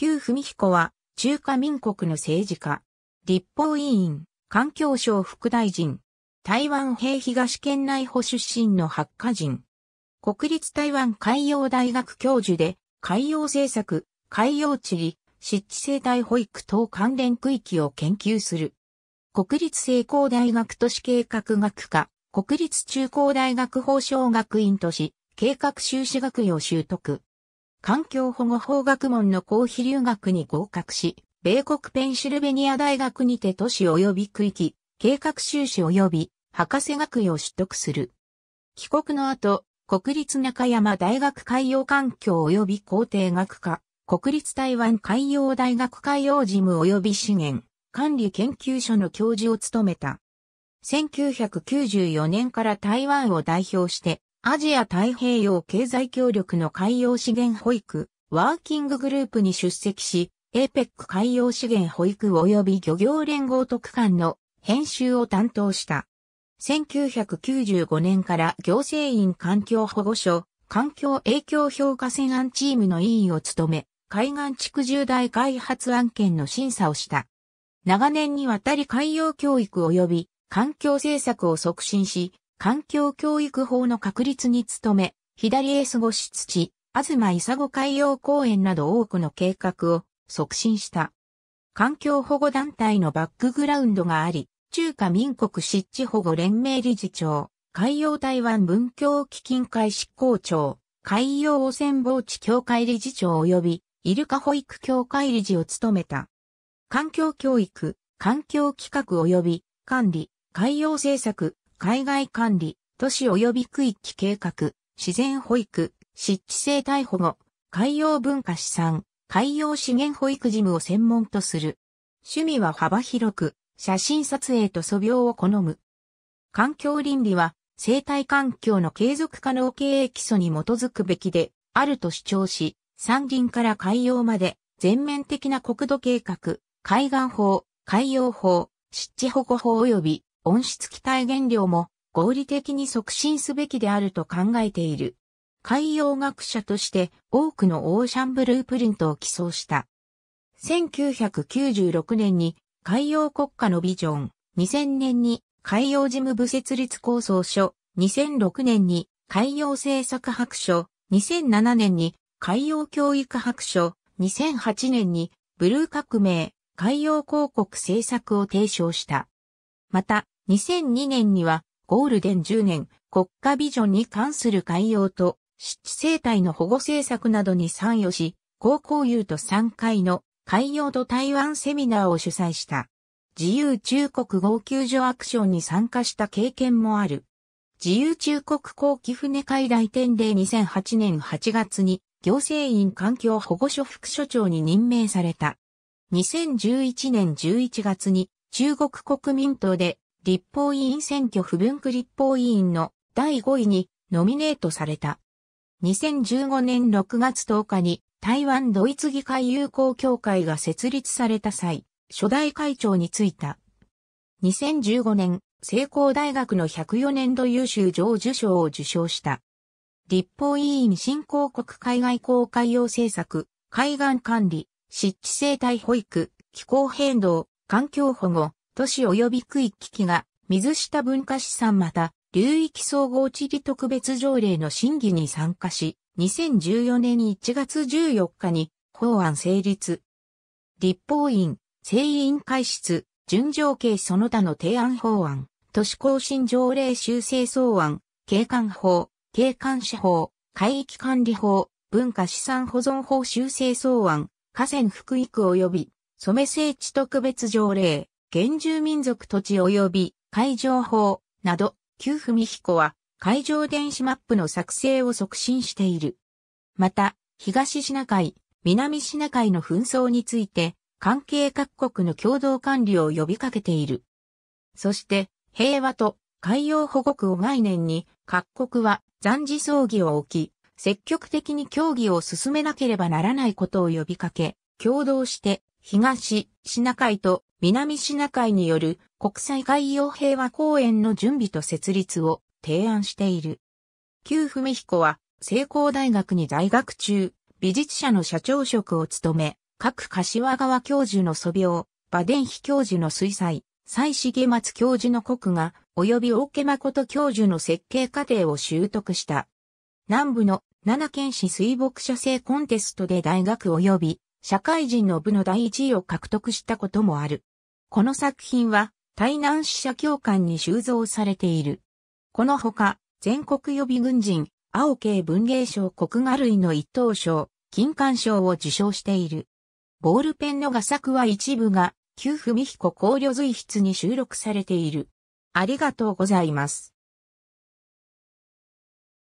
旧文彦は、中華民国の政治家、立法委員、環境省副大臣、台湾平東県内保出身の発火人、国立台湾海洋大学教授で、海洋政策、海洋地理、湿地生態保育等関連区域を研究する。国立成功大学都市計画学科、国立中高大学法商学院都市、計画修士学位を習得。環境保護法学問の公費留学に合格し、米国ペンシルベニア大学にて都市及び区域、計画修士及び博士学位を取得する。帰国の後、国立中山大学海洋環境及び工程学科、国立台湾海洋大学海洋事務及び資源、管理研究所の教授を務めた。1994年から台湾を代表してアジア太平洋経済協力の海洋資源保育、ワーキンググループに出席し、APEC 海洋資源保育及び漁業連合特管の編集を担当した。1995年から行政院環境保護所、環境影響評価専案チームの委員を務め、海岸地区重大開発案件の審査をした。長年にわたり海洋教育及び環境政策を促進し、環境教育法の確立に努め、左エスゴシ土地、東伊佐子海洋公園など多くの計画を促進した。環境保護団体のバックグラウンドがあり、中華民国湿地保護連盟理事長、海洋台湾文教基金会執行長、海洋汚染防治協会理事長及び、イルカ保育協会理事を務めた。環境教育、環境企画及び管理、海洋政策、海外管理、都市及び区域計画、自然保育、湿地生態保護、海洋文化資産、海洋資源保育事務を専門とする。趣味は幅広く、写真撮影と素描を好む。環境倫理は、生態環境の継続可能経営基礎に基づくべきで、あると主張し、山林から海洋まで、全面的な国土計画、海岸法、海洋法、湿地保護法及び温室気体減量も合理的に促進すべきであると考えている。海洋学者として多くのオーシャンブループリントを寄贈した。1996年に海洋国家のビジョン、2000年に海洋事務部設立構想書、2006年に海洋政策白書、2007年に海洋教育白書、2008年にブルー革命、海洋広告政策を提唱した。また、2002年にはゴールデン10年国家ビジョンに関する海洋と湿地生態の保護政策などに参与し、高校優と3回の海洋と台湾セミナーを主催した。自由中国号救助アクションに参加した経験もある。自由中国後期船会来店で2008年8月に行政院環境保護所副所長に任命された。2011年11月に中国国民党で立法委員選挙不分区立法委員の第5位にノミネートされた。2015年6月10日に台湾ドイツ議会友好協会が設立された際、初代会長に就いた。2015年、成功大学の104年度優秀上受賞を受賞した。立法委員新興国海外公開用政策、海岸管理、湿地生態保育、気候変動、環境保護、都市及び区域機が水下文化資産また流域総合地理特別条例の審議に参加し、2014年1月14日に法案成立。立法院、政委員会室、順条系その他の提案法案、都市更新条例修正草案、景観法、景観司法、海域管理法、文化資産保存法修正草案、河川福育及び、染め聖地特別条例、原住民族土地及び海上法など、旧文彦は海上電子マップの作成を促進している。また、東シナ海、南シナ海の紛争について、関係各国の共同管理を呼びかけている。そして、平和と海洋保護区を概念に、各国は残事葬儀を置き、積極的に協議を進めなければならないことを呼びかけ、共同して東シナ海と南シナ海による国際海洋平和公園の準備と設立を提案している。旧文彦は、成功大学に在学中、美術社の社長職を務め、各柏川教授の素描、馬伝ン教授の水彩、蔡重松教授の国画、及び大家誠教授の設計過程を習得した。南部の七県市水墨写生コンテストで大学及び社会人の部の第一位を獲得したこともある。この作品は、台南支社教官に収蔵されている。このほか、全国予備軍人、青系文芸賞国画類の一等賞、金冠賞を受賞している。ボールペンの画作は一部が、旧文彦考慮随筆に収録されている。ありがとうございます。